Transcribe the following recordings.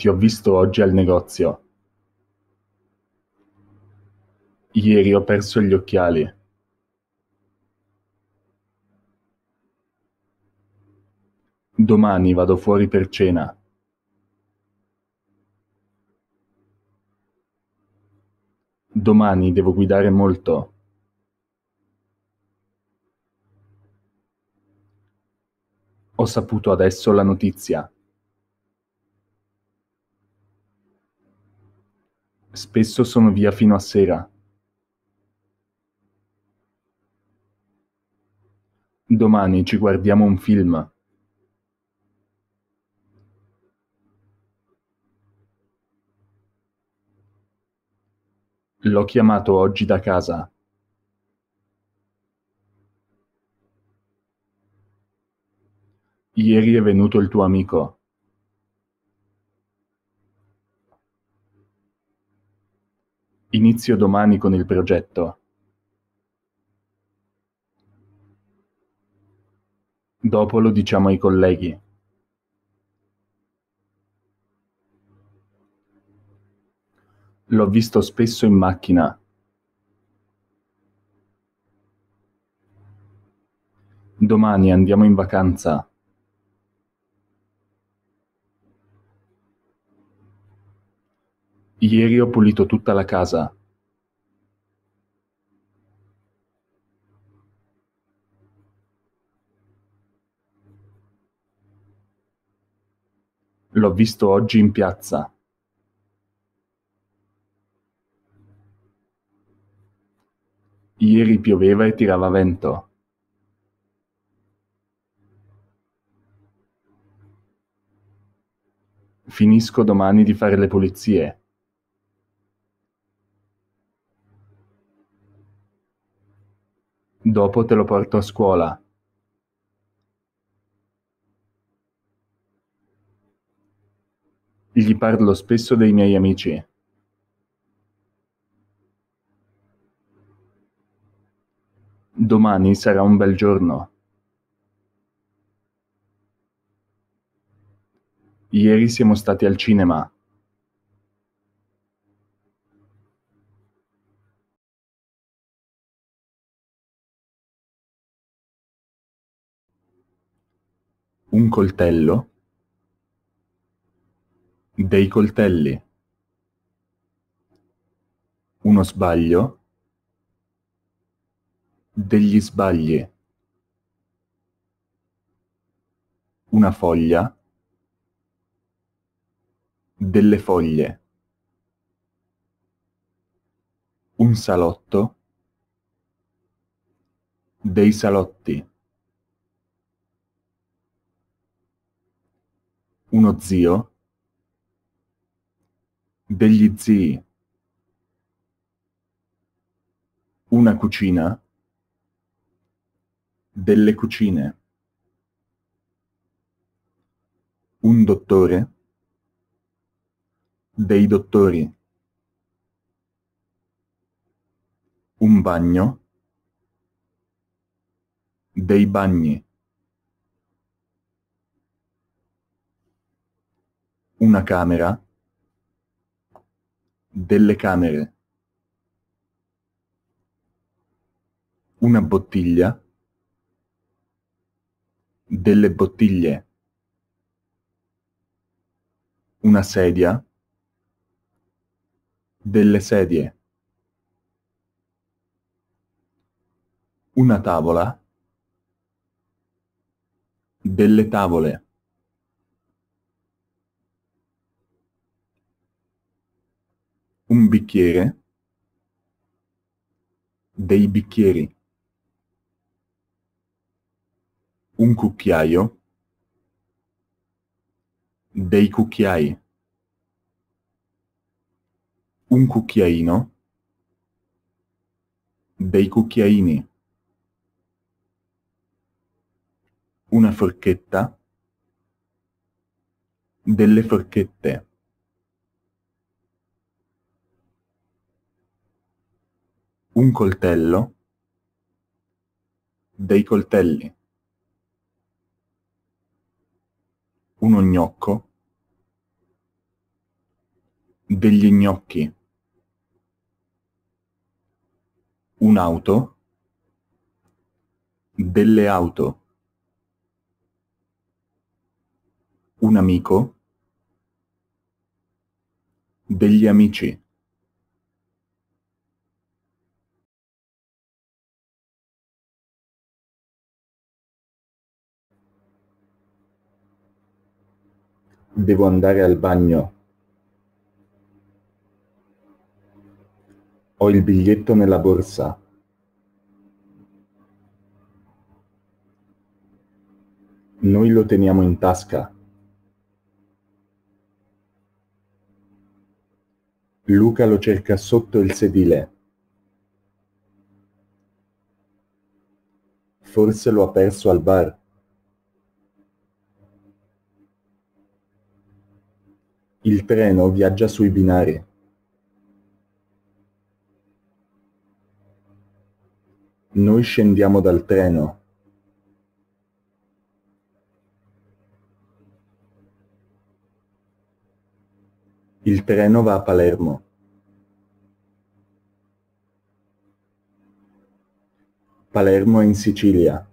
Ti ho visto oggi al negozio. Ieri ho perso gli occhiali. Domani vado fuori per cena. Domani devo guidare molto. Ho saputo adesso la notizia. Spesso sono via fino a sera. Domani ci guardiamo un film. L'ho chiamato oggi da casa. Ieri è venuto il tuo amico. Inizio domani con il progetto. Dopo lo diciamo ai colleghi. L'ho visto spesso in macchina. Domani andiamo in vacanza. Ieri ho pulito tutta la casa. L'ho visto oggi in piazza. Ieri pioveva e tirava vento. Finisco domani di fare le pulizie. Dopo te lo porto a scuola. Gli parlo spesso dei miei amici. Domani sarà un bel giorno. Ieri siamo stati al cinema. un coltello, dei coltelli, uno sbaglio, degli sbagli, una foglia, delle foglie, un salotto, dei salotti. uno zio, degli zii, una cucina, delle cucine, un dottore, dei dottori, un bagno, dei bagni. una camera, delle camere, una bottiglia, delle bottiglie, una sedia, delle sedie, una tavola, delle tavole. un bicchiere, dei bicchieri, un cucchiaio, dei cucchiai, un cucchiaino, dei cucchiaini, una forchetta, delle forchette. un coltello, dei coltelli, uno gnocco, degli gnocchi, un'auto, delle auto, un amico, degli amici. devo andare al bagno. Ho il biglietto nella borsa. Noi lo teniamo in tasca. Luca lo cerca sotto il sedile. Forse lo ha perso al bar. Il treno viaggia sui binari. Noi scendiamo dal treno. Il treno va a Palermo. Palermo è in Sicilia.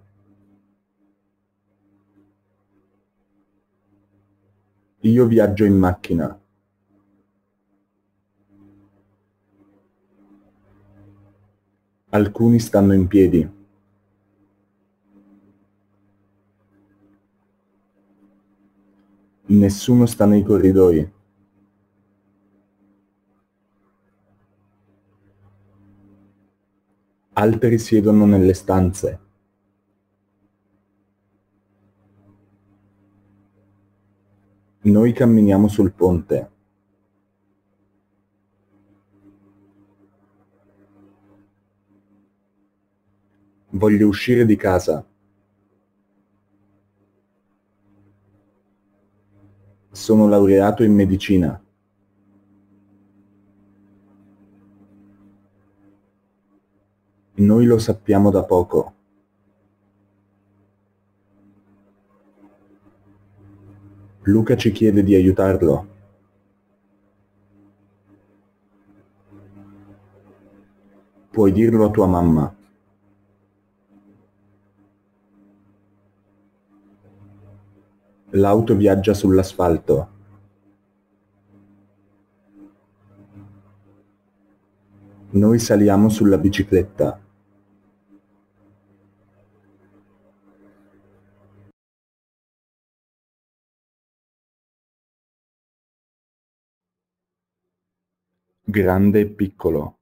Io viaggio in macchina. Alcuni stanno in piedi. Nessuno sta nei corridoi. Altri siedono nelle stanze. Noi camminiamo sul ponte. Voglio uscire di casa. Sono laureato in medicina. Noi lo sappiamo da poco. Luca ci chiede di aiutarlo. Puoi dirlo a tua mamma. L'auto viaggia sull'asfalto. Noi saliamo sulla bicicletta. Grande e piccolo.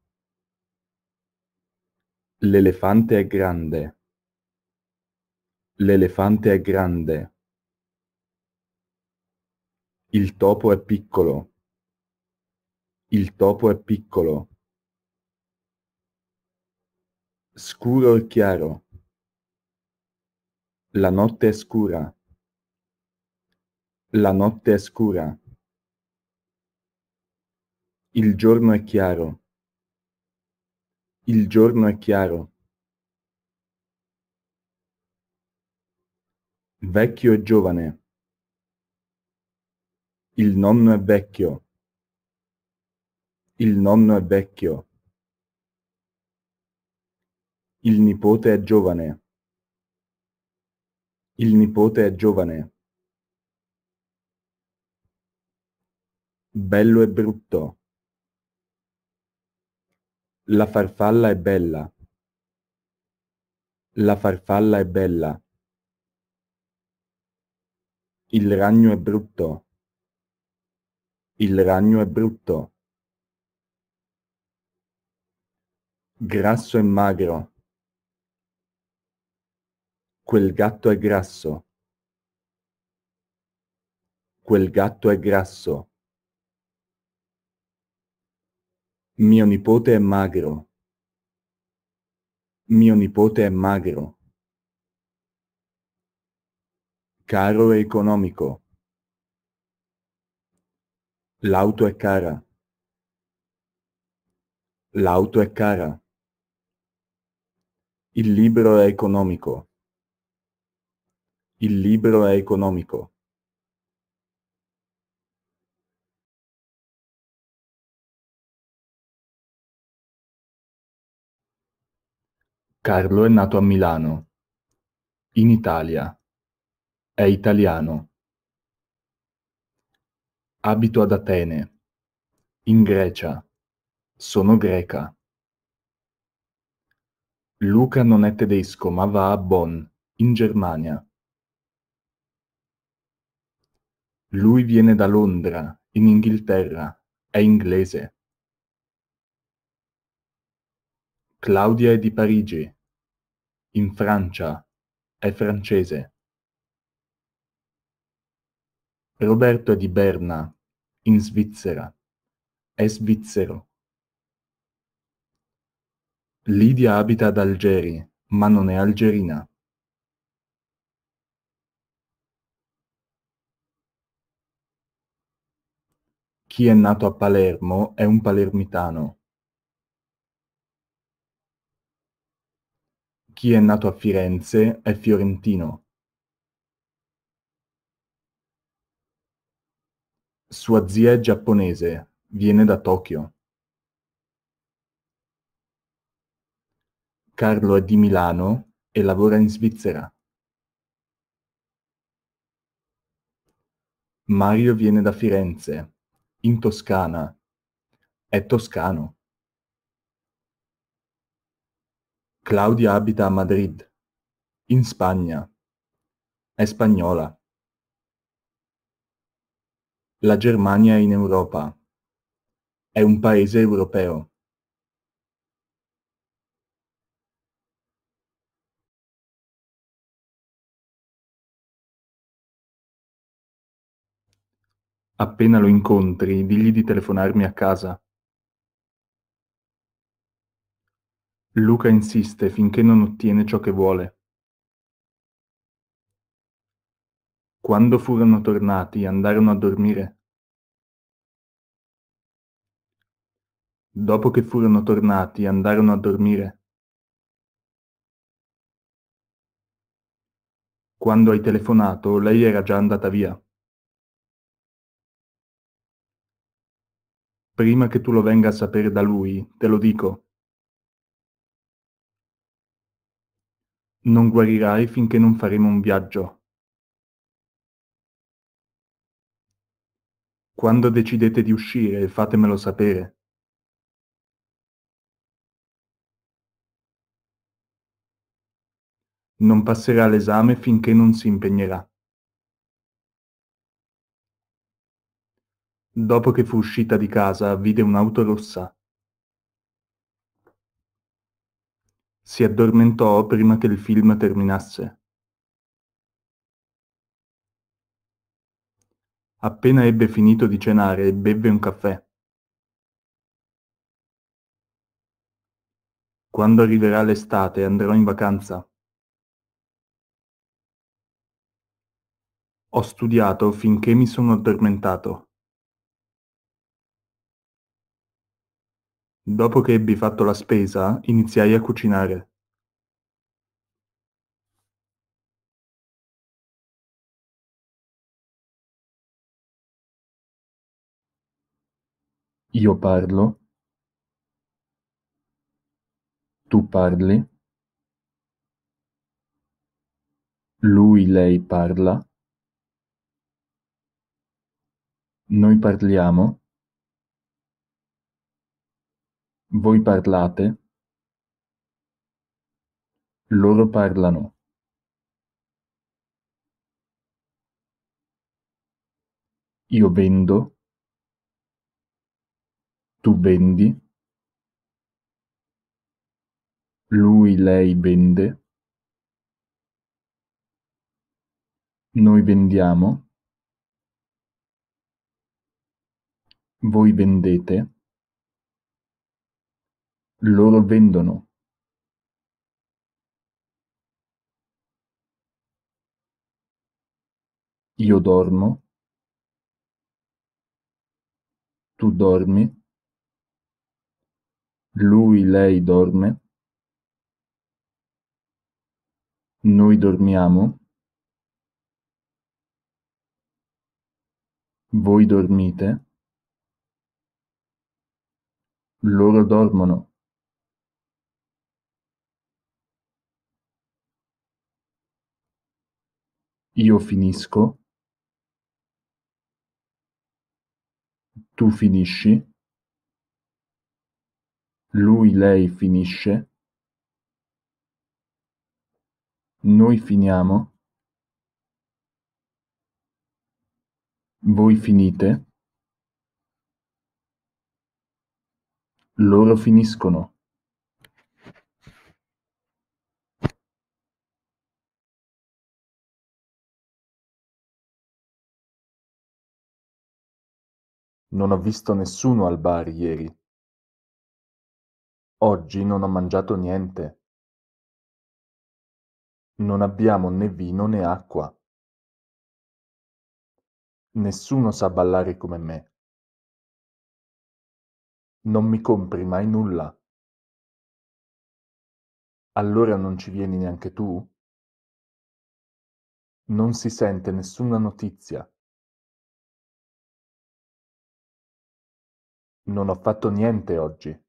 L'elefante è grande. L'elefante è grande. Il topo è piccolo. Il topo è piccolo. Scuro e chiaro. La notte è scura. La notte è scura. Il giorno è chiaro. Il giorno è chiaro. Vecchio e giovane. Il nonno è vecchio. Il nonno è vecchio. Il nipote è giovane. Il nipote è giovane. Bello e brutto. La farfalla è bella. La farfalla è bella. Il ragno è brutto. Il ragno è brutto. Grasso e magro. Quel gatto è grasso. Quel gatto è grasso. Mio nipote è magro. Mio nipote è magro. Caro e economico. L'auto è cara. L'auto è cara. Il libro è economico. Il libro è economico. Carlo è nato a Milano, in Italia. È italiano. Abito ad Atene, in Grecia. Sono greca. Luca non è tedesco ma va a Bonn, in Germania. Lui viene da Londra, in Inghilterra. È inglese. Claudia è di Parigi, in Francia, è francese. Roberto è di Berna, in Svizzera, è svizzero. Lidia abita ad Algeri, ma non è algerina. Chi è nato a Palermo è un palermitano. chi è nato a Firenze è fiorentino. Sua zia è giapponese, viene da Tokyo. Carlo è di Milano e lavora in Svizzera. Mario viene da Firenze, in Toscana. È toscano. Claudia abita a Madrid, in Spagna. È spagnola. La Germania è in Europa. È un paese europeo. Appena lo incontri, digli di telefonarmi a casa. Luca insiste finché non ottiene ciò che vuole. Quando furono tornati, andarono a dormire. Dopo che furono tornati, andarono a dormire. Quando hai telefonato, lei era già andata via. Prima che tu lo venga a sapere da lui, te lo dico. Non guarirai finché non faremo un viaggio. Quando decidete di uscire, fatemelo sapere. Non passerà l'esame finché non si impegnerà. Dopo che fu uscita di casa, vide un'auto rossa. Si addormentò prima che il film terminasse. Appena ebbe finito di cenare, bevve un caffè. Quando arriverà l'estate andrò in vacanza. Ho studiato finché mi sono addormentato. Dopo che ebbi fatto la spesa, iniziai a cucinare. Io parlo. Tu parli. Lui, lei parla. Noi parliamo. Voi parlate, loro parlano. Io vendo, tu vendi, lui, lei vende, noi vendiamo, voi vendete loro vendono Io dormo. Tu dormi. Lui, lei dorme. Noi dormiamo. Voi dormite. Loro dormono. Io finisco. Tu finisci. Lui, lei finisce. Noi finiamo. Voi finite. Loro finiscono. Non ho visto nessuno al bar ieri. Oggi non ho mangiato niente. Non abbiamo né vino né acqua. Nessuno sa ballare come me. Non mi compri mai nulla. Allora non ci vieni neanche tu? Non si sente nessuna notizia. Non ho fatto niente oggi.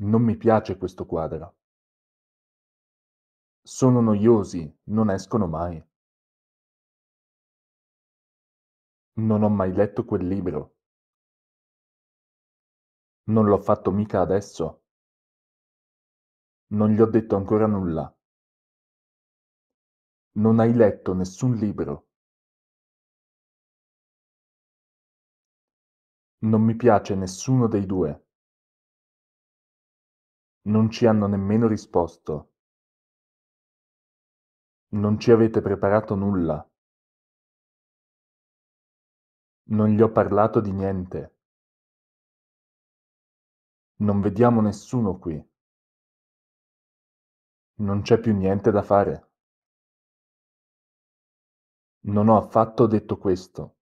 Non mi piace questo quadro. Sono noiosi, non escono mai. Non ho mai letto quel libro. Non l'ho fatto mica adesso. Non gli ho detto ancora nulla. Non hai letto nessun libro. Non mi piace nessuno dei due. Non ci hanno nemmeno risposto. Non ci avete preparato nulla. Non gli ho parlato di niente. Non vediamo nessuno qui. Non c'è più niente da fare. Non ho affatto detto questo.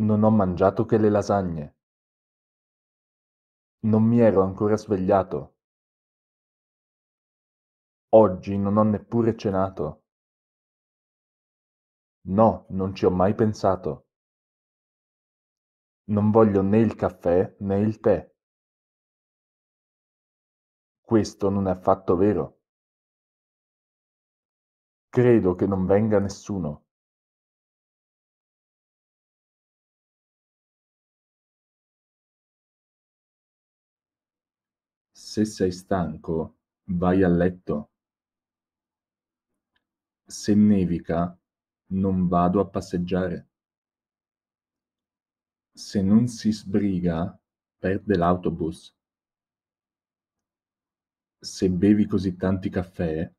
Non ho mangiato che le lasagne. Non mi ero ancora svegliato. Oggi non ho neppure cenato. No, non ci ho mai pensato. Non voglio né il caffè né il tè. Questo non è affatto vero. Credo che non venga nessuno. Se sei stanco, vai a letto. Se nevica, non vado a passeggiare. Se non si sbriga, perde l'autobus. Se bevi così tanti caffè,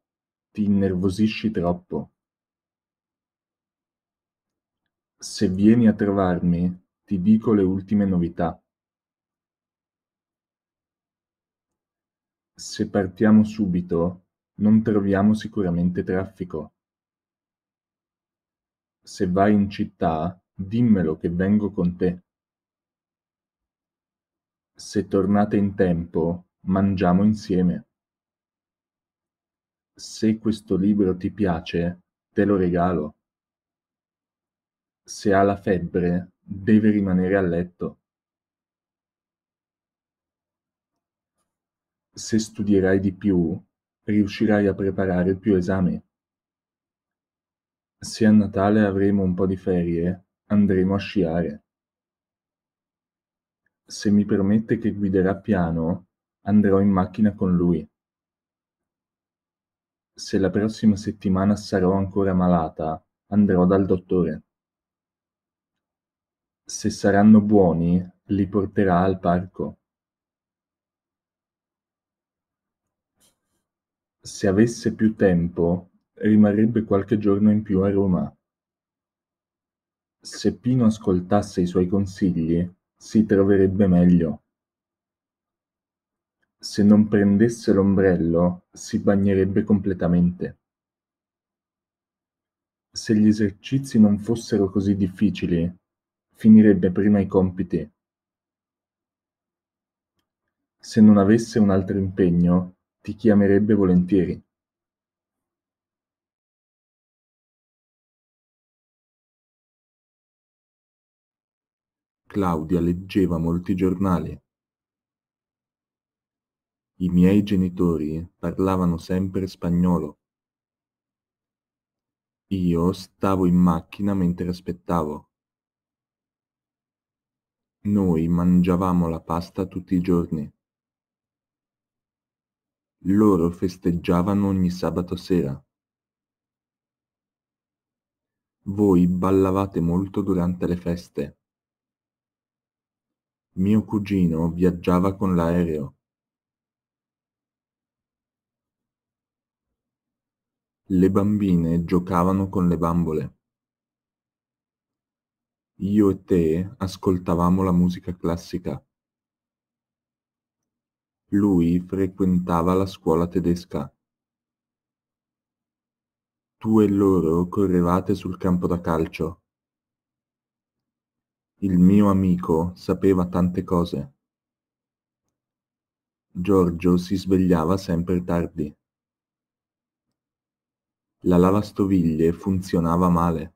ti innervosisci troppo. Se vieni a trovarmi, ti dico le ultime novità. Se partiamo subito, non troviamo sicuramente traffico. Se vai in città, dimmelo che vengo con te. Se tornate in tempo, mangiamo insieme. Se questo libro ti piace, te lo regalo. Se ha la febbre, deve rimanere a letto. se studierai di più, riuscirai a preparare più esami. Se a Natale avremo un po' di ferie, andremo a sciare. Se mi promette che guiderà piano, andrò in macchina con lui. Se la prossima settimana sarò ancora malata, andrò dal dottore. Se saranno buoni, li porterà al parco. se avesse più tempo, rimarrebbe qualche giorno in più a Roma. Se Pino ascoltasse i suoi consigli, si troverebbe meglio. Se non prendesse l'ombrello, si bagnerebbe completamente. Se gli esercizi non fossero così difficili, finirebbe prima i compiti. Se non avesse un altro impegno, ti chiamerebbe volentieri. Claudia leggeva molti giornali. I miei genitori parlavano sempre spagnolo. Io stavo in macchina mentre aspettavo. Noi mangiavamo la pasta tutti i giorni. Loro festeggiavano ogni sabato sera. Voi ballavate molto durante le feste. Mio cugino viaggiava con l'aereo. Le bambine giocavano con le bambole. Io e te ascoltavamo la musica classica. Lui frequentava la scuola tedesca. Tu e loro correvate sul campo da calcio. Il mio amico sapeva tante cose. Giorgio si svegliava sempre tardi. La lavastoviglie funzionava male.